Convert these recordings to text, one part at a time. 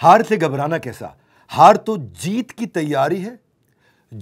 हार से घबराना कैसा हार तो जीत की तैयारी है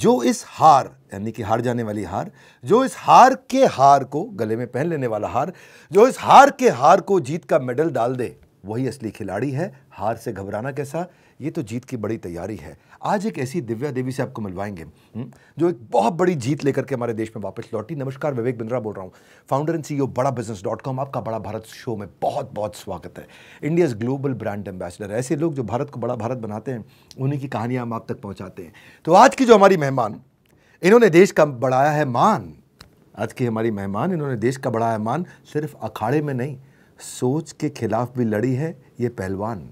जो इस हार यानी कि हार जाने वाली हार जो इस हार के हार को गले में पहन लेने वाला हार जो इस हार के हार को जीत का मेडल डाल दे वही असली खिलाड़ी है हार से घबराना कैसा ये तो जीत की बड़ी तैयारी है आज एक ऐसी दिव्या देवी से आपको मिलवाएंगे हम्म, जो एक बहुत बड़ी जीत लेकर के हमारे देश में वापस लौटी नमस्कार विवेक बिंद्रा बोल रहा हूँ founder and CEO Bada business dot com आपका बड़ा भारत शो में बहुत बहुत स्वागत है इंडियाज़ ग्लोबल ब्रांड एम्बेसडर ऐसे लोग जो भारत को बड़ा भारत बनाते हैं उन्हीं की कहानियाँ हम आप तक पहुँचाते हैं तो आज की जो हमारी मेहमान इन्होंने देश का बढ़ाया है मान आज की हमारी मेहमान इन्होंने देश का बढ़ाया मान सिर्फ अखाड़े में नहीं सोच के खिलाफ भी लड़ी है ये पहलवान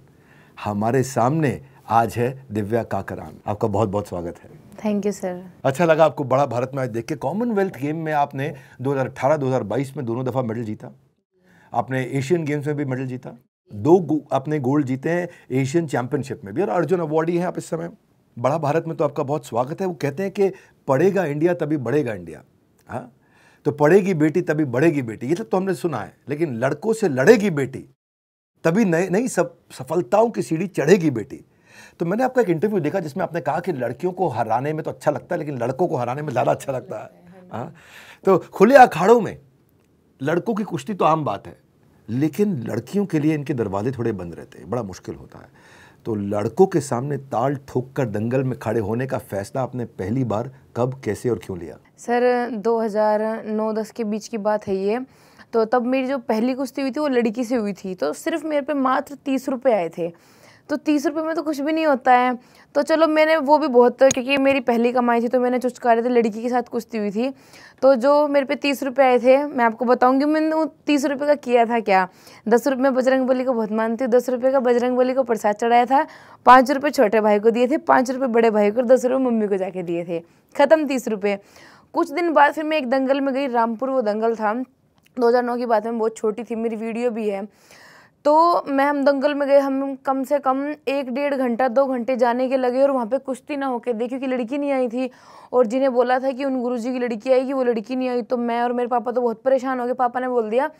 हमारे सामने आज है दिव्या काकरान आपका बहुत बहुत स्वागत है थैंक यू सर अच्छा लगा आपको बड़ा भारत में आज देख के कॉमनवेल्थ गेम में आपने 2018 2022 में दोनों दफ़ा मेडल जीता आपने एशियन गेम्स में भी मेडल जीता दो अपने गोल्ड जीते हैं एशियन चैंपियनशिप में भी और अर्जुन अवार्ड ही है आप इस समय बड़ा भारत में तो आपका बहुत स्वागत है वो कहते हैं कि पढ़ेगा इंडिया तभी बढ़ेगा इंडिया हाँ तो पढ़ेगी बेटी तभी बढ़ेगी बेटी ये सब तो हमने सुना है लेकिन लड़कों से लड़ेगी बेटी तभी नई नई सब सफलताओं की सीढ़ी चढ़ेगी बेटी तो मैंने आपका एक इंटरव्यू देखा जिसमें आपने कहा कि लड़कियों को हराने में तो अच्छा लगता है लेकिन लड़कों को हराने में ज़्यादा अच्छा लगता है हाँ तो खुले अखाड़ों में लड़कों की कुश्ती तो आम बात है लेकिन लड़कियों के लिए इनके दरवाजे थोड़े बंद रहते हैं बड़ा मुश्किल होता है तो लड़कों के सामने ताल ठोक कर दंगल में खड़े होने का फैसला आपने पहली बार कब कैसे और क्यों लिया सर 2009-10 के बीच की बात है ये तो तब मेरी जो पहली कुश्ती हुई थी वो लड़की से हुई थी तो सिर्फ मेरे पे मात्र तीस रुपये आए थे तो तीस रुपये में तो कुछ भी नहीं होता है तो चलो मैंने वो भी बहुत क्योंकि मेरी पहली कमाई थी तो मैंने चुचकारे थे लड़की के साथ कुश्ती हुई थी तो जो मेरे पे तीस रुपये आए थे मैं आपको बताऊंगी मैंने वो तीस रुपये का किया था क्या दस रुपये मैं बजरंग बली को बहुत मानती हूँ दस रुपये का बजरंग बली को प्रसाद चढ़ाया था पाँच रुपये छोटे भाई को दिए थे पाँच रुपये बड़े भाई को दस रुपये मम्मी को जाके दिए थे ख़त्म तीस रुपये कुछ दिन बाद फिर मैं एक दंगल में गई रामपुर वो दंगल था 2009 की बात में मैं बहुत छोटी थी मेरी वीडियो भी है तो मैं हम दंगल में गए हम कम से कम एक डेढ़ घंटा दो घंटे जाने के लगे और वहाँ पे कुश्ती ना होके देखी क्योंकि लड़की नहीं आई थी और जिन्हें बोला था कि उन गुरुजी की लड़की आएगी वो लड़की नहीं आई तो मैं और मेरे पापा तो बहुत परेशान हो गए पापा ने बोल दिया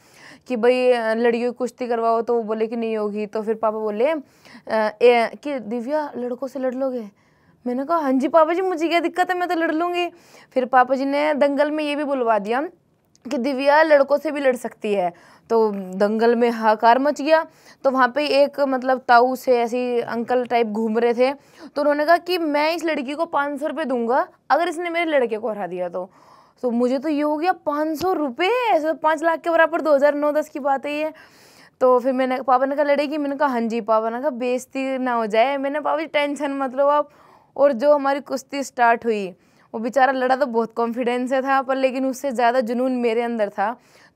कि भाई लड़कियों की कुश्ती करवाओ तो वो बोले कि नहीं होगी तो फिर पापा बोले ए कि दिव्या लड़कों से लड़ लोगे मैंने कहा हाँ जी पापा जी मुझे क्या दिक्कत है मैं तो लड़ लूँगी फिर पापा जी ने दंगल में ये भी बुलवा दिया कि दिव्या लड़कों से भी लड़ सकती है तो दंगल में हाकार मच गया तो वहाँ पे एक मतलब ताऊ से ऐसी अंकल टाइप घूम रहे थे तो उन्होंने कहा कि मैं इस लड़की को पाँच सौ रुपये दूंगा अगर इसने मेरे लड़के को हरा दिया तो तो मुझे तो ये हो गया पाँच सौ रुपये ऐसे तो पाँच लाख के बराबर दो हज़ार नौ दस की बात ही है तो फिर मैंने पापा ने कहा लड़ेगी मैंने कहा हाँ जी पापा ने कहा बेजती ना हो जाए मैंने पापा जी टेंशन मतलब आप और जो हमारी कुश्ती स्टार्ट हुई वो बेचारा लड़ा तो बहुत कॉन्फिडेंस से था पर लेकिन उससे ज़्यादा जुनून मेरे अंदर था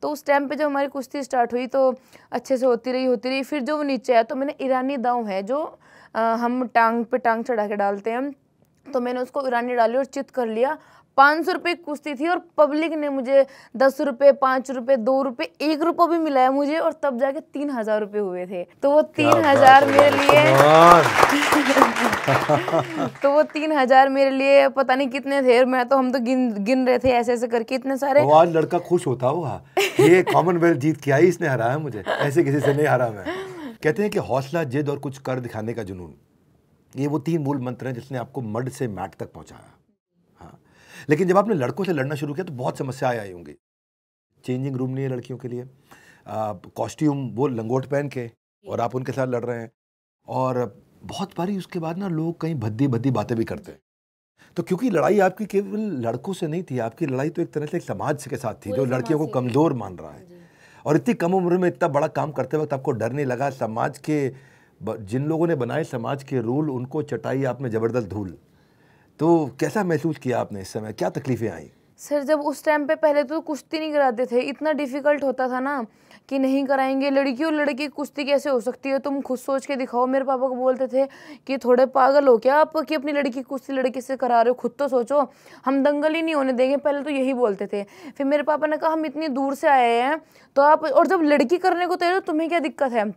तो उस टाइम पे जब हमारी कुश्ती स्टार्ट हुई तो अच्छे से होती रही होती रही फिर जो वो नीचे आया तो मैंने ईरानी दाव है जो आ, हम टांग पे टांग चढ़ा के डालते हैं तो मैंने उसको ईरानी डाली और चित कर लिया पाँच सौ रुपये कुश्ती थी और पब्लिक ने मुझे दस रुपये पाँच रुपये दो रुपये एक रुपये भी मिलाया मुझे और तब जाके तीन हज़ार रुपये हुए थे तो वो तीन हज़ार मेरे लिए तो वो तीन हजार मेरे लिए पता नहीं कितने थे मैं तो हम तो गिन गिन रहे थे ऐसे ऐसे करके इतने सारे वो आज लड़का खुश होता हुआ ये कॉमनवेल्थ जीत के आई इसने है मुझे ऐसे किसी से नहीं हरा मैं कहते हैं कि हौसला जिद और कुछ कर दिखाने का जुनून ये वो तीन मूल मंत्र हैं जिसने आपको मड से मैट तक पहुंचाया हाँ लेकिन जब आपने लड़कों से लड़ना शुरू किया तो बहुत समस्याएं आई होंगी चेंजिंग रूम नहीं है लड़कियों के लिए कॉस्ट्यूम वो लंगोट पहन के और आप उनके साथ लड़ रहे हैं और बहुत बारी उसके बाद ना लोग कहीं भद्दी भद्दी बातें भी करते हैं तो क्योंकि लड़ाई आपकी केवल लड़कों से नहीं थी आपकी लड़ाई तो एक तरह से एक समाज के साथ थी जो लड़कियों को कमज़ोर मान रहा है और इतनी कम उम्र में इतना बड़ा काम करते वक्त आपको डर नहीं लगा समाज के जिन लोगों ने बनाए समाज के रूल उनको चटाई आपने ज़बरदस्त धूल तो कैसा महसूस किया आपने इस समय क्या तकलीफ़ें आई सर जब उस टाइम पे पहले तो कुश्ती नहीं कराते थे इतना डिफ़िकल्ट होता था ना कि नहीं कराएंगे लड़की और लड़की कुश्ती कैसे हो सकती है तुम खुद सोच के दिखाओ मेरे पापा को बोलते थे कि थोड़े पागल हो क्या आप कि अपनी लड़की कुश्ती लड़के से करा रहे हो खुद तो सोचो हम दंगल ही नहीं होने देंगे पहले तो यही बोलते थे फिर मेरे पापा ने कहा हम इतनी दूर से आए हैं तो आप और जब लड़की करने को तैयार हो तुम्हें क्या दिक्कत है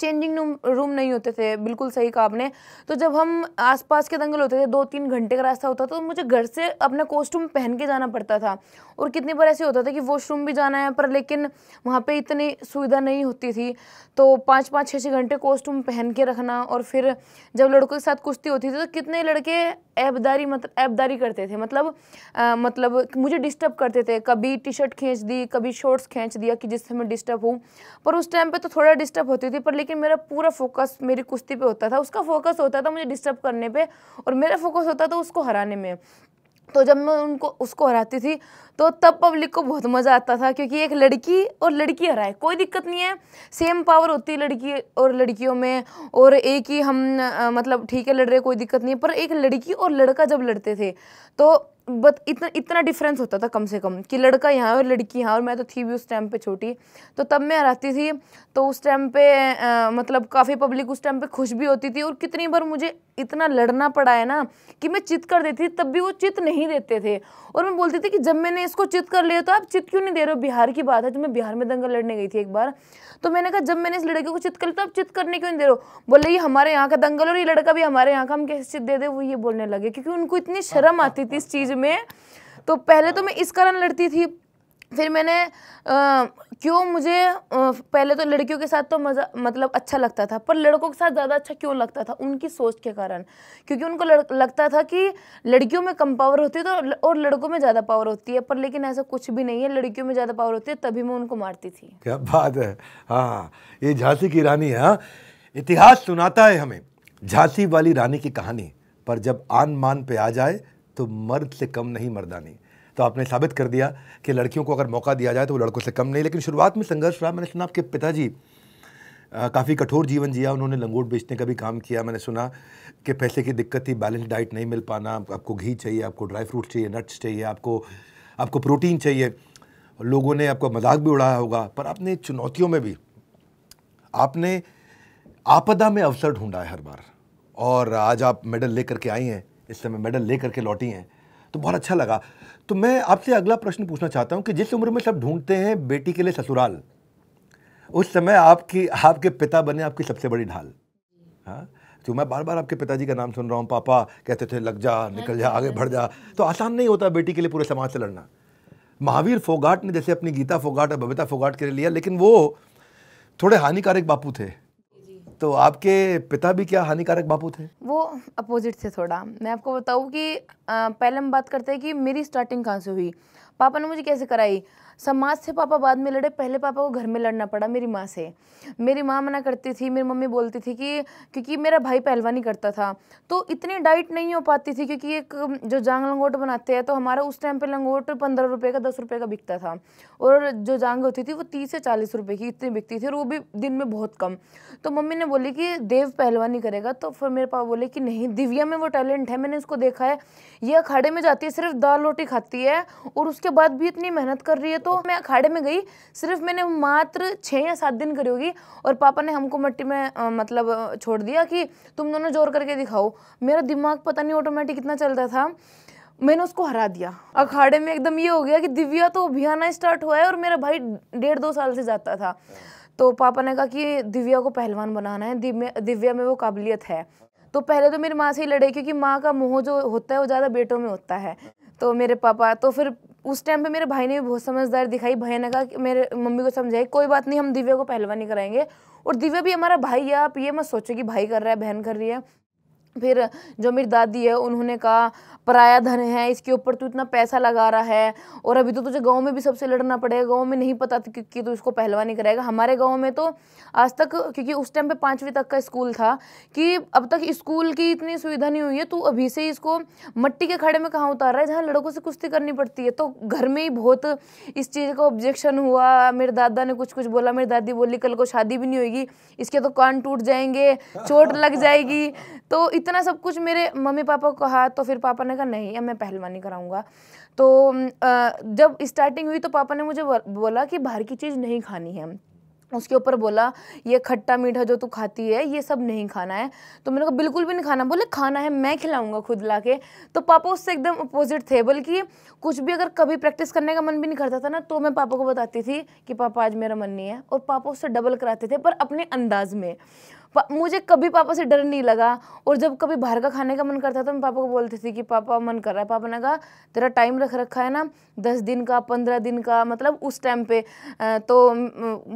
चेंजिंग रूम रूम नहीं होते थे बिल्कुल सही कहा आपने तो जब हम आसपास के दंगल होते थे दो तीन घंटे का रास्ता होता था तो मुझे घर से अपना कॉस्ट्यूम पहन के जाना पड़ता था और कितनी बार ऐसे होता था कि वॉशरूम भी जाना है पर लेकिन वहाँ पे इतनी सुविधा नहीं होती थी तो पाँच पाँच छः छः घंटे कॉस्ट्यूम पहन के रखना और फिर जब लड़कों के साथ कुश्ती होती थी तो कितने लड़के ऐबदारी मतलब ऐबदारी करते थे मतलब आ, मतलब मुझे डिस्टर्ब करते थे कभी टी शर्ट खींच दी कभी शॉर्ट्स खींच दिया कि जिससे मैं डिस्टर्ब हूँ पर उस टाइम पे तो थोड़ा डिस्टर्ब होती थी पर लेकिन मेरा पूरा फोकस मेरी कुश्ती पे होता था उसका फोकस होता था मुझे डिस्टर्ब करने पर और मेरा फोकस होता था उसको हराने में तो जब मैं उनको उसको हराती थी तो तब पब्लिक को बहुत मज़ा आता था क्योंकि एक लड़की और लड़की हराए कोई दिक्कत नहीं है सेम पावर होती है लड़की और लड़कियों में और एक ही हम आ, मतलब ठीक है लड़ रहे कोई दिक्कत नहीं है पर एक लड़की और लड़का जब लड़ते थे तो बट इतना इतना डिफरेंस होता था कम से कम कि लड़का यहाँ और लड़की यहाँ और मैं तो थी भी उस टाइम पे छोटी तो तब मैं रहती थी तो उस टाइम पे आ, मतलब काफ़ी पब्लिक उस टाइम पे खुश भी होती थी और कितनी बार मुझे इतना लड़ना पड़ा है ना कि मैं चित कर देती थी तब भी वो चित नहीं देते थे और मैं बोलती थी कि जब मैंने इसको चित कर लिया तो आप चित क्यों नहीं दे रहे हो बिहार की बात है तो मैं बिहार में दंगल लड़ने गई थी एक बार तो मैंने कहा जब मैंने इस लड़के को चित कर लिया तो आप चित करने क्यों नहीं दे रहे हो बोले ये हमारे यहाँ का दंगल और ये लड़का भी हमारे यहाँ का हम कैसे चित दे दे वो ये बोलने लगे क्योंकि उनको इतनी शर्म हाँ, हाँ, आती थी हाँ, इस चीज़ में तो पहले तो मैं इस कारण लड़ती थी फिर मैंने आ, क्यों मुझे आ, पहले तो लड़कियों के साथ तो मज़ा मतलब अच्छा लगता था पर लड़कों के साथ ज़्यादा अच्छा क्यों लगता था उनकी सोच के कारण क्योंकि उनको लड़, लगता था कि लड़कियों में कम पावर होती है तो और लड़कों में ज़्यादा पावर होती है पर लेकिन ऐसा कुछ भी नहीं है लड़कियों में ज़्यादा पावर होती है तभी मैं उनको मारती थी क्या बात है हाँ ये झांसी की रानी है हाँ। इतिहास सुनाता है हमें झांसी वाली रानी की कहानी पर जब आन मान पे आ जाए तो मर्द से कम नहीं मर्दानी तो आपने साबित कर दिया कि लड़कियों को अगर मौका दिया जाए तो वो लड़कों से कम नहीं लेकिन शुरुआत में संघर्ष रहा मैंने सुना आपके पिताजी काफ़ी कठोर जीवन जिया उन्होंने लंगोट बेचने का भी काम किया मैंने सुना कि पैसे की दिक्कत थी बैलेंस डाइट नहीं मिल पाना आपको घी चाहिए आपको ड्राई फ्रूट चाहिए नट्स चाहिए आपको आपको प्रोटीन चाहिए लोगों ने आपका मजाक भी उड़ाया होगा पर आपने चुनौतियों में भी आपने आपदा में अवसर ढूंढा है हर बार और आज आप मेडल लेकर के आई हैं इस समय मेडल ले करके लौटी हैं तो बहुत अच्छा लगा तो मैं आपसे अगला प्रश्न पूछना चाहता हूँ कि जिस उम्र में सब ढूंढते हैं बेटी के लिए ससुराल उस समय आपकी आपके पिता बने आपकी सबसे बड़ी ढाल हाँ तो मैं बार बार आपके पिताजी का नाम सुन रहा हूँ पापा कहते थे लग जा निकल जा आगे बढ़ जा तो आसान नहीं होता बेटी के लिए पूरे समाज से लड़ना महावीर फोगाट ने जैसे अपनी गीता फोगाट और बबीता फोगाट के लिए लिया लेकिन वो थोड़े हानिकारक बापू थे तो आपके पिता भी क्या हानिकारक बापू थे वो अपोजिट थे थोड़ा मैं आपको बताऊँ कि पहले हम बात करते हैं कि मेरी स्टार्टिंग कहाँ से हुई पापा ने मुझे कैसे कराई समाज से पापा बाद में लड़े पहले पापा को घर में लड़ना पड़ा मेरी माँ से मेरी माँ मना करती थी मेरी मम्मी बोलती थी कि क्योंकि मेरा भाई पहलवानी करता था तो इतनी डाइट नहीं हो पाती थी क्योंकि एक जो जांग लंगोट बनाते हैं तो हमारा उस टाइम पे लंगोट पंद्रह रुपये का दस रुपये का बिकता था और जो जांग होती थी वो तीस से चालीस रुपये की इतनी बिकती थी और वो भी दिन में बहुत कम तो मम्मी ने बोली कि देव पहलवानी करेगा तो फिर मेरे पापा बोले कि नहीं दिव्या में वो टैलेंट है मैंने उसको देखा है ये अखाड़े में जाती है सिर्फ दाल रोटी खाती है और उसके बाद भी इतनी मेहनत कर रही है तो मैं अखाड़े में गई सिर्फ मैंने मात्र छः या सात दिन करी होगी और पापा ने हमको मट्टी में मतलब छोड़ दिया कि तुम दोनों जोर करके दिखाओ मेरा दिमाग पता नहीं ऑटोमेटिक कितना चलता था मैंने उसको हरा दिया अखाड़े में एकदम ये हो गया कि दिव्या तो आना स्टार्ट हुआ है और मेरा भाई डेढ़ दो साल से जाता था तो पापा ने कहा कि दिव्या को पहलवान बनाना है दिव्या में वो काबिलियत है तो पहले तो मेरी माँ से ही लड़े क्योंकि माँ का मोह जो होता है वो ज़्यादा बेटों में होता है तो मेरे पापा तो फिर उस टाइम पे मेरे भाई ने भी बहुत समझदार दिखाई भैया ने कहा कि मेरे मम्मी को समझाई कोई बात नहीं हम दिव्या को पहलवानी कराएंगे और दिव्या भी हमारा भाई है आप ये मत सोचो कि भाई कर रहा है बहन कर रही है फिर जो मेरी दादी है उन्होंने कहा पराया धन है इसके ऊपर तू इतना पैसा लगा रहा है और अभी तो तुझे गांव में भी सबसे लड़ना पड़ेगा गांव में नहीं पता था कि तू इसको पहलवानी कराएगा हमारे गांव में तो आज तक क्योंकि उस टाइम पे पाँचवीं तक का स्कूल था कि अब तक स्कूल की इतनी सुविधा नहीं हुई है तू अभी से इसको मट्टी के खड़े में कहाँ उतार रहा है जहाँ लड़कों से कुश्ती करनी पड़ती है तो घर में ही बहुत इस चीज़ का ऑब्जेक्शन हुआ मेरे दादा ने कुछ कुछ बोला मेरी दादी बोली कल को शादी भी नहीं होगी इसके तो कान टूट जाएंगे चोट लग जाएगी तो इतना सब कुछ मेरे मम्मी पापा को कहा तो फिर पापा ने कहा नहीं अब मैं पहलवानी कराऊंगा तो जब स्टार्टिंग हुई तो पापा ने मुझे बोला कि बाहर की चीज़ नहीं खानी है उसके ऊपर बोला ये खट्टा मीठा जो तू खाती है ये सब नहीं खाना है तो मैंने कहा बिल्कुल भी नहीं खाना बोले खाना है मैं खिलाऊंगा खुद ला के तो पापा उससे एकदम अपोजिट थे बल्कि कुछ भी अगर कभी प्रैक्टिस करने का मन भी नहीं करता था ना तो मैं पापा को बताती थी कि पापा आज मेरा मन नहीं है और पापा उससे डबल कराते थे पर अपने अंदाज में मुझे कभी पापा से डर नहीं लगा और जब कभी बाहर का खाने का मन करता तो मैं पापा को बोलती थी कि पापा मन कर रहा है पापा ने कहा तेरा टाइम रख रखा है ना दस दिन का पंद्रह दिन का मतलब उस टाइम पे तो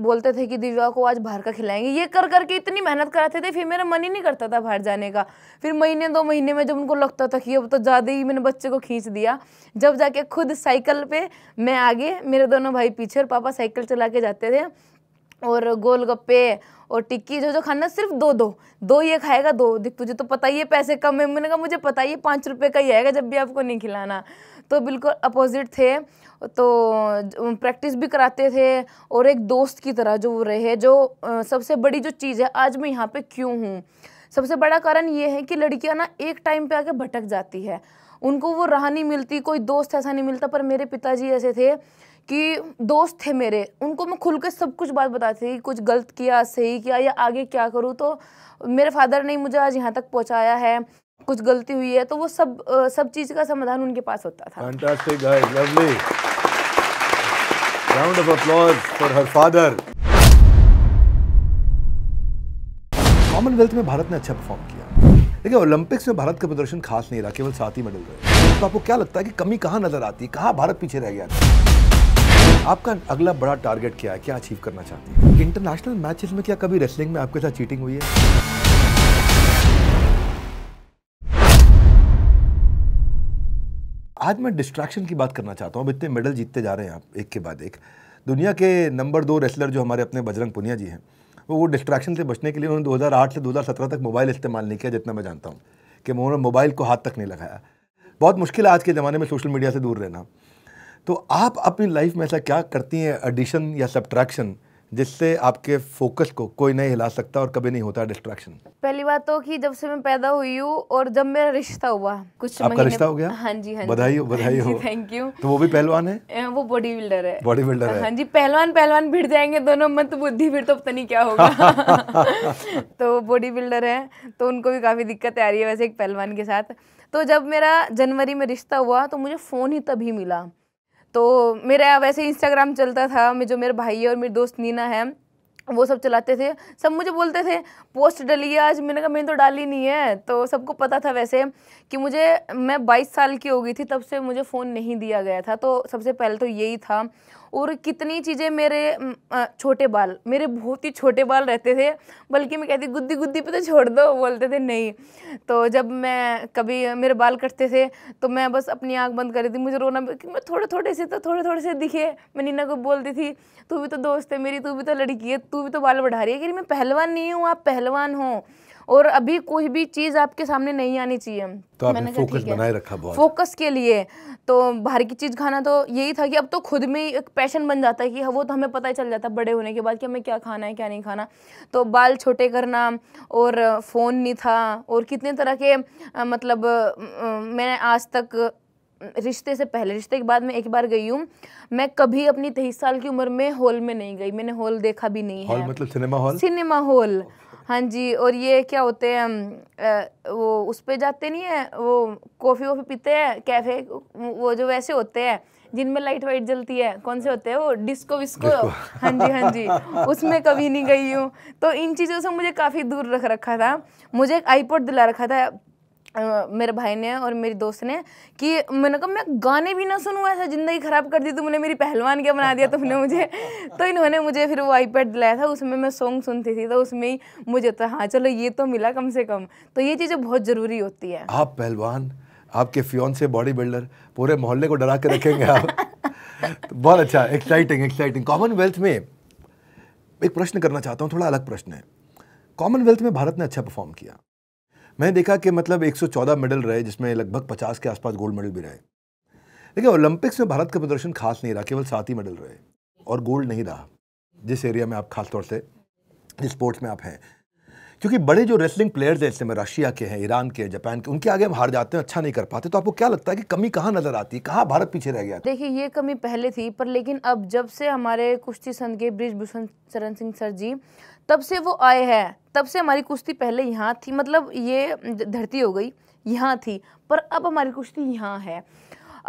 बोलते थे कि दिव्या को आज बाहर का खिलाएंगे ये कर करके इतनी मेहनत कराते थे फिर मेरा मन ही नहीं करता था बाहर जाने का फिर महीने दो महीने में जब उनको लगता था कि अब तो ज़्यादा ही मैंने बच्चे को खींच दिया जब जाके खुद साइकिल पर मैं आगे मेरे दोनों भाई पीछे और पापा साइकिल चला के जाते थे और गोलगप्पे और टिक्की जो जो खाना सिर्फ दो दो दो ये खाएगा दो दिख तुझे तो पता ही है पैसे कम है मैंने कहा मुझे पता ही है पाँच रुपये का ही आएगा जब भी आपको नहीं खिलाना तो बिल्कुल अपोजिट थे तो प्रैक्टिस भी कराते थे और एक दोस्त की तरह जो वो रहे जो सबसे बड़ी जो चीज़ है आज मैं यहाँ पर क्यों हूँ सबसे बड़ा कारण ये है कि लड़कियाँ ना एक टाइम पर आके भटक जाती है उनको वो राह नहीं मिलती कोई दोस्त ऐसा नहीं मिलता पर मेरे पिताजी ऐसे थे कि दोस्त थे मेरे उनको मैं खुल के सब कुछ बात बताती थी कुछ गलत किया सही किया या आगे क्या करूँ तो मेरे फादर ने मुझे आज यहाँ तक पहुँचाया है कुछ गलती हुई है तो वो सब सब चीज़ का समाधान उनके पास होता था कॉमनवेल्थ में भारत ने अच्छा परफॉर्म किया लेकिन ओलंपिक्स में भारत का प्रदर्शन खास नहीं रहा केवल सात ही मेडल रहे तो आपको क्या लगता है कि कमी कहाँ नजर आती है कहाँ भारत पीछे रह गया था आपका अगला बड़ा टारगेट क्या है क्या अचीव करना चाहते हैं इंटरनेशनल मैचेस में क्या कभी रेसलिंग में आपके साथ चीटिंग हुई है आज मैं डिस्ट्रैक्शन की बात करना चाहता हूँ अब इतने मेडल जीतते जा रहे हैं आप एक के बाद एक दुनिया के नंबर दो रेसलर जो हमारे अपने बजरंग पुनिया जी हैं वो वो डिस्ट्रैक्शन से बचने के लिए उन्होंने 2008 से 2017 तक मोबाइल इस्तेमाल नहीं किया जितना मैं जानता हूँ कि उन्होंने मोबाइल को हाथ तक नहीं लगाया बहुत मुश्किल है आज के ज़माने में सोशल मीडिया से दूर रहना तो आप अपनी लाइफ में ऐसा क्या करती हैं एडिशन या सब्ट्रैक्शन जिससे आपके फोकस को कोई नहीं हिला सकता और कभी नहीं होता डिस्ट्रैक्शन पहली बात तो कि जब से मैं पैदा हुई हूँ और जब मेरा रिश्ता हुआ कुछ आपका रिश्ता हो गया हाँ जी हाँ बधाई हो बधाई हाँ हो थैंक यू तो वो भी पहलवान है वो बॉडी बिल्डर है बॉडी बिल्डर है हाँ जी पहलवान पहलवान भिड़ जाएंगे दोनों मत बुद्धि फिर तो पता नहीं क्या होगा तो बॉडी बिल्डर है तो उनको भी काफी दिक्कत आ रही है वैसे एक पहलवान के साथ तो जब मेरा जनवरी में रिश्ता हुआ तो मुझे फोन ही तभी मिला तो मेरा वैसे इंस्टाग्राम चलता था जो मेरे भाई और मेरे दोस्त नीना है वो सब चलाते थे सब मुझे बोलते थे पोस्ट डली आज मैंने कहा मैंने तो डाली नहीं है तो सबको पता था वैसे कि मुझे मैं 22 साल की हो गई थी तब से मुझे फ़ोन नहीं दिया गया था तो सबसे पहले तो यही था और कितनी चीज़ें मेरे छोटे बाल मेरे बहुत ही छोटे बाल रहते थे बल्कि मैं कहती गुद्दी गुद्दी पे तो छोड़ दो बोलते थे नहीं तो जब मैं कभी मेरे बाल कटते थे तो मैं बस अपनी आँख बंद कर थी मुझे रोना कि मैं थोड़े थोड़े से तो थोड़े थोड़े से दिखे मैं नीना को बोलती थी तू भी तो दोस्त है मेरी तू भी तो लड़की है तू भी तो बाल बढ़ा रही है कि मैं पहलवान नहीं हूँ आप पहलवान हो और अभी कोई भी चीज़ आपके सामने नहीं आनी चाहिए तो आपने फोकस बनाए रखा बहुत फोकस के लिए तो बाहर की चीज़ खाना तो यही था कि अब तो खुद में एक पैशन बन जाता है कि हाँ, वो तो हमें पता ही चल जाता है बड़े होने के बाद कि हमें क्या खाना है क्या नहीं खाना तो बाल छोटे करना और फ़ोन नहीं था और कितने तरह के मतलब मैं आज तक रिश्ते से पहले रिश्ते के बाद मैं एक बार गई हूँ मैं कभी अपनी तेईस साल की उम्र में हॉल में नहीं गई मैंने हॉल देखा भी नहीं है मतलब सिनेमा हॉल सिनेमा हॉल हाँ जी और ये क्या होते हैं वो उस पर जाते नहीं हैं वो कॉफ़ी वॉफ़ी पीते हैं कैफ़े वो जो वैसे होते हैं जिनमें लाइट वाइट जलती है कौन से होते हैं वो डिस्को विस्को हाँ जी हाँ जी उसमें कभी नहीं गई हूँ तो इन चीज़ों से मुझे काफ़ी दूर रख रखा था मुझे एक आईपोड दिला रखा था मेरे भाई ने और मेरी दोस्त ने कि मैंने कहा मैं गाने भी ना सुनूँ ऐसा ज़िंदगी ख़राब कर दी तुमने मेरी पहलवान क्या बना दिया तुमने मुझे तो इन्होंने मुझे फिर वो आईपैड दिलाया था उसमें मैं सॉन्ग सुनती थी तो उसमें ही मुझे तो हाँ चलो ये तो मिला कम से कम तो ये चीज़ें बहुत ज़रूरी होती है आप पहलवान आपके फ्योन से बॉडी बिल्डर पूरे मोहल्ले को डरा के रखेंगे आप तो बहुत अच्छा एक्साइटिंग एक्साइटिंग कॉमनवेल्थ में एक प्रश्न करना चाहता हूँ थोड़ा अलग प्रश्न है कॉमनवेल्थ में भारत ने अच्छा परफॉर्म किया मैंने देखा कि मतलब 114 मेडल रहे जिसमें लगभग 50 के आसपास गोल्ड मेडल भी रहे लेकिन ओलंपिक्स में भारत का प्रदर्शन खास नहीं रहा केवल सात ही मेडल रहे और गोल्ड नहीं रहा जिस एरिया में आप खास तौर से जिस स्पोर्ट्स में आप हैं क्योंकि बड़े जो रेसलिंग प्लेयर्स हैं इसमें रशिया के हैं ईरान के जापान के उनके आगे हम हार जाते हैं अच्छा नहीं कर पाते तो आपको क्या लगता है कि कमी कहाँ नजर आती है कहाँ भारत पीछे रह गया देखिए ये कमी पहले थी पर लेकिन अब जब से हमारे कुश्ती संघ के ब्रिज भूषण चरण सिंह सर जी तब से वो आए हैं तब से हमारी कुश्ती पहले यहाँ थी मतलब ये धरती हो गई यहाँ थी पर अब हमारी कुश्ती यहाँ है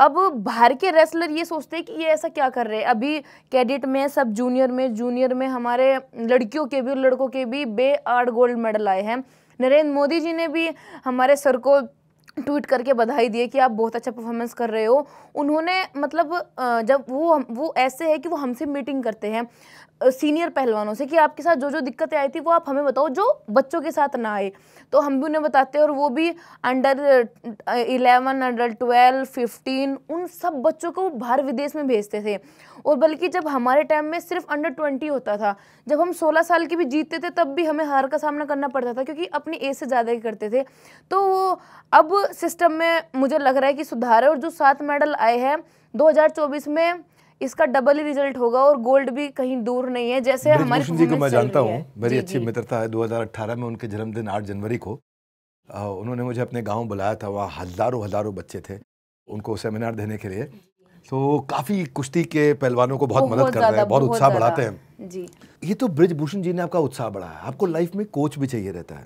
अब बाहर के रेसलर ये सोचते हैं कि ये ऐसा क्या कर रहे हैं अभी कैडेट में सब जूनियर में जूनियर में हमारे लड़कियों के भी और लड़कों के भी बे आठ गोल्ड मेडल आए हैं नरेंद्र मोदी जी ने भी हमारे सर को ट्वीट करके बधाई दी कि आप बहुत अच्छा परफॉर्मेंस कर रहे हो उन्होंने मतलब जब वो वो ऐसे है कि वो हमसे मीटिंग करते हैं सीनियर पहलवानों से कि आपके साथ जो जो दिक्कतें आई थी वो आप हमें बताओ जो बच्चों के साथ ना आए तो हम भी उन्हें बताते हैं और वो भी under eleven under twelve fifteen उन सब बच्चों को बाहर विदेश में भेजते थे और बल्कि जब हमारे टाइम में सिर्फ अंडर ट्वेंटी होता था जब हम सोलह साल के भी जीतते थे तब भी हमें हार का सामना करना पड़ता था क्योंकि अपनी एज से ज़्यादा ही करते थे तो वो अब सिस्टम में मुझे लग रहा है कि सुधार है और जो सात मेडल आए हैं 2024 में इसका डबल ही रिजल्ट होगा और गोल्ड भी कहीं दूर नहीं है जैसे हमारे जी को मैं जानता हूँ मेरी अच्छी मित्रता है 2018 में उनके जन्मदिन 8 जनवरी को उन्होंने मुझे अपने गांव बुलाया था वहाँ हज़ारों हज़ारों बच्चे थे उनको सेमिनार देने के लिए तो काफ़ी कुश्ती के पहलवानों को बहुत मदद कर रहे हैं बहुत उत्साह बढ़ाते हैं जी ये तो ब्रिजभूषण जी ने आपका उत्साह बढ़ाया आपको लाइफ में कोच भी चाहिए रहता है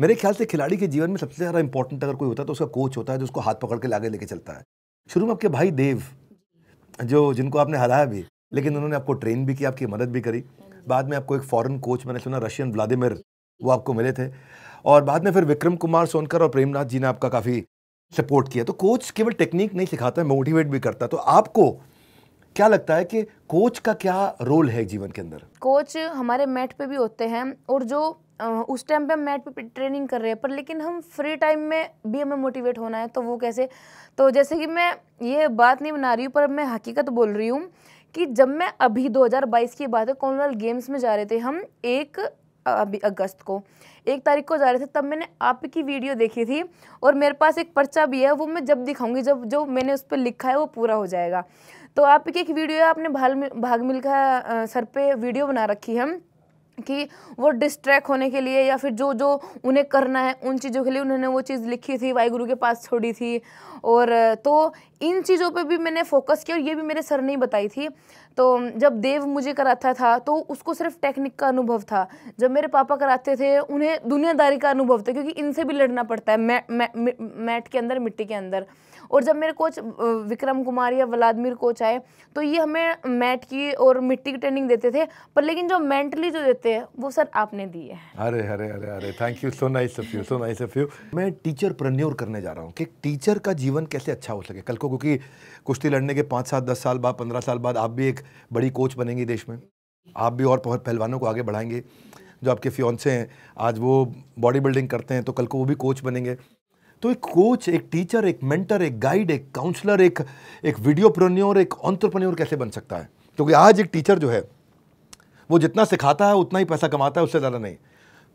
मेरे ख्याल से खिलाड़ी के जीवन में सबसे ज़्यादा इंपॉर्टेंट अगर कोई होता है तो उसका कोच होता है जो उसको हाथ पकड़ के लागे लेके चलता है शुरू में आपके भाई देव जो जिनको आपने हराया भी लेकिन उन्होंने आपको ट्रेन भी की आपकी मदद भी करी बाद में आपको एक फॉरेन कोच मैंने सुना रशियन व्लादिमिर वो आपको मिले थे और बाद में फिर विक्रम कुमार सोनकर और प्रेमनाथ जी ने आपका काफ़ी सपोर्ट किया तो कोच केवल टेक्निक नहीं सिखाता है मोटिवेट भी करता तो आपको क्या लगता है कि कोच का क्या रोल है जीवन के अंदर कोच हमारे मैट पे भी होते हैं और जो उस टाइम पे हम मैट पे ट्रेनिंग कर रहे हैं पर लेकिन हम फ्री टाइम में भी हमें मोटिवेट होना है तो वो कैसे तो जैसे कि मैं ये बात नहीं बना रही हूँ पर मैं हकीकत बोल रही हूँ कि जब मैं अभी 2022 की बात है कॉमनवेल्थ गेम्स में जा रहे थे हम एक अभी अगस्त को एक तारीख को जा रहे थे तब मैंने आपकी वीडियो देखी थी और मेरे पास एक पर्चा भी है वो मैं जब दिखाऊंगी जब जो मैंने उस पर लिखा है वो पूरा हो जाएगा तो आपकी एक वीडियो है आपने भाल भाग मिलकर सर पे वीडियो बना रखी है कि वो डिस्ट्रैक्ट होने के लिए या फिर जो जो उन्हें करना है उन चीज़ों के लिए उन्होंने वो चीज़ लिखी थी वाहिगुरु के पास छोड़ी थी और तो इन चीज़ों पे भी मैंने फोकस किया और ये भी मेरे सर ने ही बताई थी तो जब देव मुझे कराता था तो उसको सिर्फ टेक्निक का अनुभव था जब मेरे पापा कराते थे उन्हें दुनियादारी का अनुभव था क्योंकि इनसे भी लड़ना पड़ता है मैट मै, मै, मैट के अंदर मिट्टी के अंदर और जब मेरे कोच विक्रम कुमार या व्लादिमिर कोच आए तो ये हमें मैट की और मिट्टी की ट्रेनिंग देते थे पर लेकिन जो मेंटली जो देते हैं वो सर आपने दी है अरे अरे अरे अरे thank you so nice of you so nice of you मैं टीचर प्रन्योर करने जा रहा हूँ कि टीचर का जीवन कैसे अच्छा हो सके कल को क्योंकि कुश्ती लड़ने के पाँच सात दस साल बाद पंद्रह साल बाद आप भी एक बड़ी कोच बनेंगी देश में आप भी और पहलवानों को आगे बढ़ाएंगे जो आपके फ्योन्से हैं आज वो बॉडी बिल्डिंग करते हैं तो कल को वो भी कोच बनेंगे तो एक कोच एक टीचर एक मेंटर एक गाइड एक काउंसलर एक एक वीडियो प्रोन्योर एक ऑन्टरप्रन्योर कैसे बन सकता है क्योंकि आज एक टीचर जो है वो जितना सिखाता है उतना ही पैसा कमाता है उससे ज़्यादा नहीं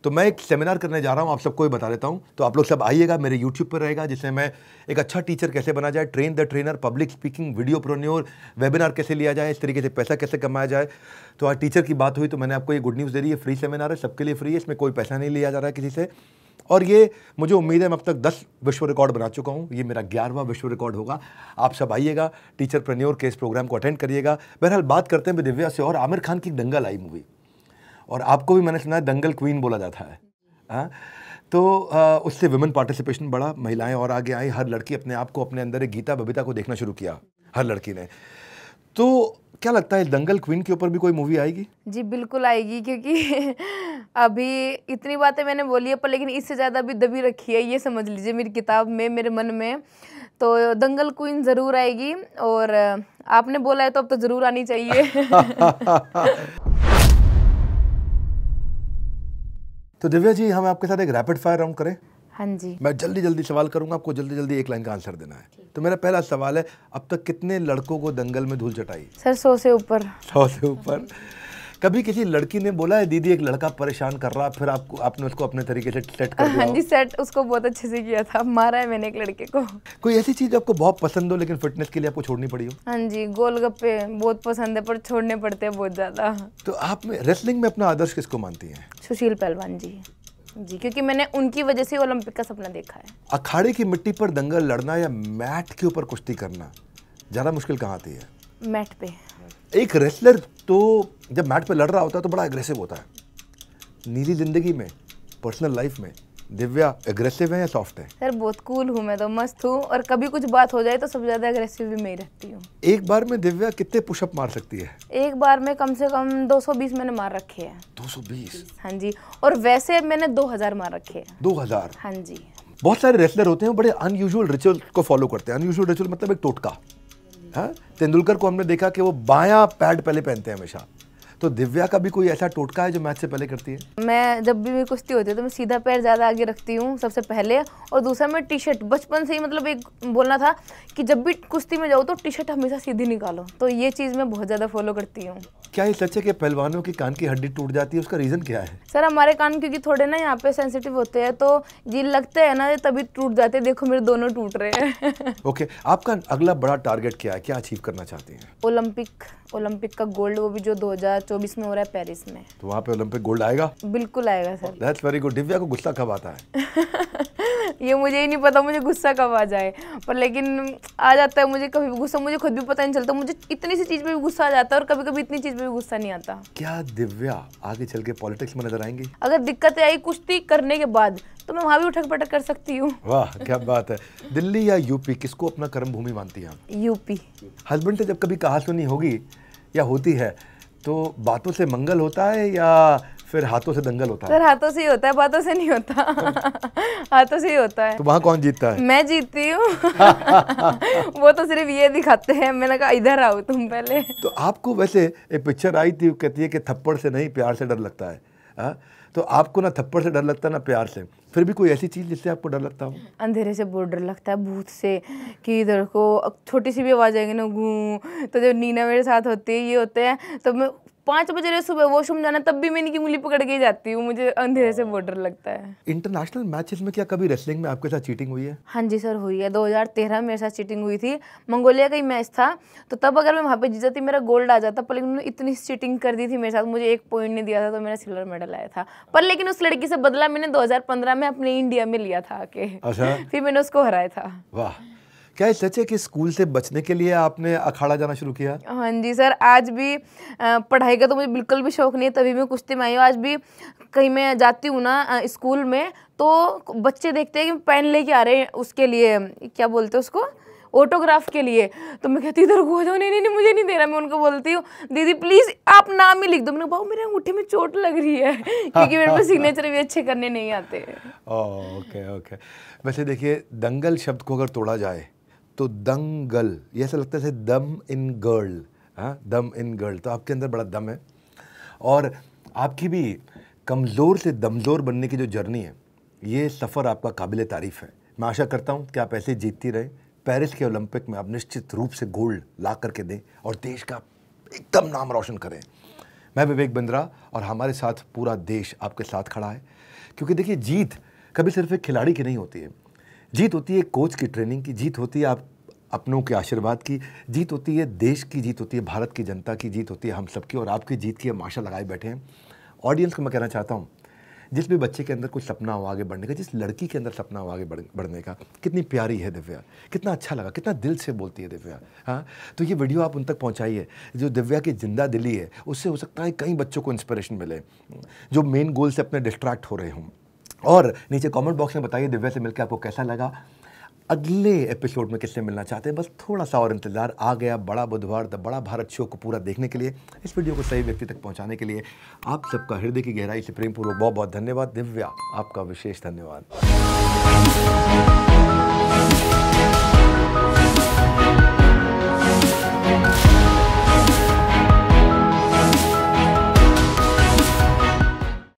तो मैं एक सेमिनार करने जा रहा हूँ आप सबको ही बता देता हूँ तो आप लोग सब आइएगा मेरे यूट्यूब पर रहेगा जिसमें मैं एक अच्छा टीचर कैसे बना जाए train the trainer public speaking videopreneur webinar कैसे लिया जाए इस तरीके से पैसा कैसे कमाया जाए तो आज टीचर की बात हुई तो मैंने आपको ये गुड न्यूज़ दे दी है फ्री सेमिनार है सबके लिए फ्री है इसमें कोई पैसा नहीं लिया जा रहा है किसी से और ये मुझे उम्मीद है मैं अब तक दस विश्व रिकॉर्ड बना चुका हूँ ये मेरा ग्यारहवा विश्व रिकॉर्ड होगा आप सब आइएगा टीचर प्रन्योर के इस प्रोग्राम को अटेंड करिएगा बहरहाल बात करते हैं दिव्या से और आमिर खान की दंगल आई मूवी और आपको भी मैंने सुना है दंगल क्वीन बोला जाता है आ? हाँ? तो उससे वुमेन पार्टिसिपेशन बढ़ा महिलाएं और आगे आई हर लड़की अपने आप को अपने अंदर एक गीता बबीता को देखना शुरू किया हर लड़की ने तो क्या लगता है दंगल क्वीन के ऊपर भी कोई मूवी आएगी जी बिल्कुल आएगी क्योंकि अभी इतनी बातें मैंने बोली है पर लेकिन इससे ज़्यादा अभी दबी रखी है ये समझ लीजिए मेरी किताब में मेरे मन में तो दंगल क्वीन ज़रूर आएगी और आपने बोला है तो अब तो ज़रूर आनी चाहिए तो दिव्या जी हम आपके साथ एक रैपिड फायर राउंड करें हाँ जी मैं जल्दी जल्दी सवाल करूंगा आपको जल्दी जल्दी एक लाइन का आंसर देना है तो मेरा पहला सवाल है अब तक कितने लड़कों को दंगल में धूल चटाई सर सौ से ऊपर सौ से ऊपर हाँ कभी किसी लड़की ने बोला है दीदी एक लड़का परेशान कर रहा फिर आपको आपने उसको अपने तरीके से सेट कर दिया हाँ जी सेट उसको बहुत अच्छे से किया था मारा है मैंने एक लड़के को कोई ऐसी चीज़ आपको बहुत पसंद हो लेकिन फिटनेस के लिए आपको छोड़नी पड़ी हो हाँ जी गोलगप्पे बहुत पसंद है पर छोड़ने पड़ते हैं बहुत ज़्यादा तो आप रेसलिंग में अपना आदर्श किसको मानती है सुशील पहलवान जी जी क्योंकि मैंने उनकी वजह से ओलंपिक का सपना देखा है अखाड़े की मिट्टी पर दंगल लड़ना या मैट के ऊपर कुश्ती करना ज़्यादा मुश्किल कहाँ आती है मैट पे एक रेसलर तो जब मैट पे लड़ रहा होता है तो बड़ा एग्रेसिव होता है नीली जिंदगी में पर्सनल लाइफ में दिव्या एग्रेसिव है या सॉफ्ट है सर बहुत कूल हूँ मैं तो मस्त हूँ और कभी कुछ बात हो जाए तो सबसे ज्यादा एग्रेसिव भी मैं रहती हूँ एक बार में दिव्या कितने पुशअप मार सकती है एक बार में कम से कम 220 मैंने मार रखे हैं 220 हाँ जी और वैसे मैंने 2000 मार रखे हैं 2000 हाँ जी बहुत सारे रेसलर होते हैं बड़े अनयूजुअल रिचुअल को फॉलो करते हैं अनयूजुअल रिचुअल मतलब एक टोटका हाँ तेंदुलकर को हमने देखा कि वो बायां पैड पहले पहनते हैं हमेशा तो दिव्या का भी कोई ऐसा टोटका है जो मैच से पहले करती है मैं जब भी मेरी कुश्ती होती है तो मैं सीधा पैर ज़्यादा आगे रखती हूँ सबसे पहले और दूसरा मैं टी शर्ट बचपन से ही मतलब एक बोलना था कि जब भी कुश्ती में जाओ तो टी शर्ट हमेशा सीधी निकालो तो ये चीज़ मैं बहुत ज़्यादा फॉलो करती हूँ क्या ये सच है कि पहलवानों की कान की हड्डी टूट जाती है उसका रीज़न क्या है सर हमारे कान क्योंकि थोड़े ना यहाँ पे सेंसिटिव होते हैं तो ये लगते हैं ना तभी टूट जाते हैं देखो मेरे दोनों टूट रहे हैं ओके okay, आपका अगला बड़ा टारगेट क्या है क्या अचीव करना चाहते हैं ओलंपिक ओलंपिक का गोल्ड वो भी जो 2024 में हो रहा है पेरिस में तो वहाँ पे ओलंपिक गोल्ड आएगा बिल्कुल आएगा sir that's very good Divya को गुस्सा कब आता है ये मुझे ही नहीं पता मुझे गुस्सा कब आ जाए पर लेकिन आ जाता है मुझे कभी गुस्सा मुझे खुद भी पता नहीं चलता मुझे इतनी सी चीज़ पे भी गुस्सा आ जाता है और कभी कभी इतनी चीज़ पे भी गुस्सा नहीं आता क्या दिव्या आगे चल के पॉलिटिक्स में नजर आएंगी अगर दिक्कतें आई कुश्ती करने के बाद तो मैं वहाँ भी उठक पटक कर सकती हूँ वाह क्या बात है दिल्ली या यूपी किसको अपना कर्म भूमि मानती है यूपी हस्बैंड से जब कभी कहा सुनी होगी या होती है तो बातों से मंगल होता है या फिर हाथों से दंगल होता है सर हाथों से ही होता है बातों से नहीं होता हाथों से ही होता है तो वहाँ कौन जीतता है मैं जीतती हूँ वो तो सिर्फ ये दिखाते हैं मैंने कहा इधर आओ तुम पहले तो आपको वैसे एक पिक्चर आई थी कहती है कि थप्पड़ से नहीं प्यार से डर लगता है आ? हाँ? तो आपको ना थप्पड़ से डर लगता है ना प्यार से फिर भी कोई ऐसी चीज़ जिससे आपको डर लगता हो अंधेरे से बहुत डर लगता है भूत से कि इधर को छोटी सी भी आवाज़ आएगी ना घू तो जब नीना मेरे साथ होती है ये होते हैं तो मैं पांच बजे रहे सुबह वॉशरूम जाना तब भी मैं इनकी उंगली पकड़ के जाती हूँ मुझे अंधेरे से बॉर्डर लगता है इंटरनेशनल मैचेस में क्या कभी रेसलिंग में आपके साथ चीटिंग हुई है हाँ जी सर हुई है 2013 में मेरे साथ चीटिंग हुई थी मंगोलिया का ही मैच था तो तब अगर मैं वहाँ पे जीत जाती मेरा गोल्ड आ जाता पर लेकिन उन्होंने इतनी चीटिंग कर दी थी मेरे साथ मुझे एक पॉइंट नहीं दिया था तो मेरा सिल्वर मेडल आया था पर लेकिन उस लड़की से बदला मैंने दो में अपने इंडिया में लिया था आके अच्छा। फिर मैंने उसको हराया था वाह क्या ये सच है कि स्कूल से बचने के लिए आपने अखाड़ा जाना शुरू किया हाँ जी सर आज भी पढ़ाई का तो मुझे बिल्कुल भी शौक नहीं है तभी मैं कुश्ती में आई हूँ आज भी कहीं मैं जाती हूँ ना स्कूल में तो बच्चे देखते हैं कि पेन लेके आ रहे हैं उसके लिए क्या बोलते हैं उसको ऑटोग्राफ के लिए तो मैं कहती इधर घो जाओ नहीं नहीं नहीं मुझे नहीं दे रहा मैं उनको बोलती हूँ दीदी प्लीज़ आप नाम ही लिख दो मैंने बाबू मेरे अंगूठे में चोट लग रही है क्योंकि मेरे पास सिग्नेचर भी अच्छे करने नहीं आते ओके ओके वैसे देखिए दंगल शब्द को अगर तोड़ा जाए तो दंगल ये ऐसा लगता है दम इन गर्ल हाँ दम इन गर्ल तो आपके अंदर बड़ा दम है और आपकी भी कमज़ोर से दमज़ोर बनने की जो जर्नी है ये सफ़र आपका काबिल तारीफ़ है मैं आशा करता हूँ कि आप ऐसे जीतती रहें पेरिस के ओलंपिक में आप निश्चित रूप से गोल्ड ला करके दें और देश का एकदम नाम रोशन करें मैं विवेक बिंद्रा और हमारे साथ पूरा देश आपके साथ खड़ा है क्योंकि देखिए जीत कभी सिर्फ एक खिलाड़ी की नहीं होती है जीत होती है कोच की ट्रेनिंग की जीत होती है आप अपनों के आशीर्वाद की जीत होती है देश की जीत होती है भारत की जनता की जीत होती है हम सबकी और आपकी जीत की हम आशा लगाए बैठे हैं ऑडियंस को मैं कहना चाहता हूँ जिस भी बच्चे के अंदर कुछ सपना हो आगे बढ़ने का जिस लड़की के अंदर सपना हो आगे बढ़ने का कितनी प्यारी है दिव्या कितना अच्छा लगा कितना दिल से बोलती है दिव्या हाँ तो ये वीडियो आप उन तक पहुँचाइए जो दिव्या की जिंदा दिली है उससे हो सकता है कई बच्चों को इंस्पिरेशन मिले जो मेन गोल से अपने डिस्ट्रैक्ट हो रहे हों और नीचे कमेंट बॉक्स में बताइए दिव्या से मिलकर आपको कैसा लगा अगले एपिसोड में किससे मिलना चाहते हैं बस थोड़ा सा और इंतज़ार आ गया बड़ा बुधवार द बड़ा भारत शो को पूरा देखने के लिए इस वीडियो को सही व्यक्ति तक पहुंचाने के लिए आप सबका हृदय की गहराई से प्रेमपूर्वक बहुत बहुत धन्यवाद दिव्या आपका विशेष धन्यवाद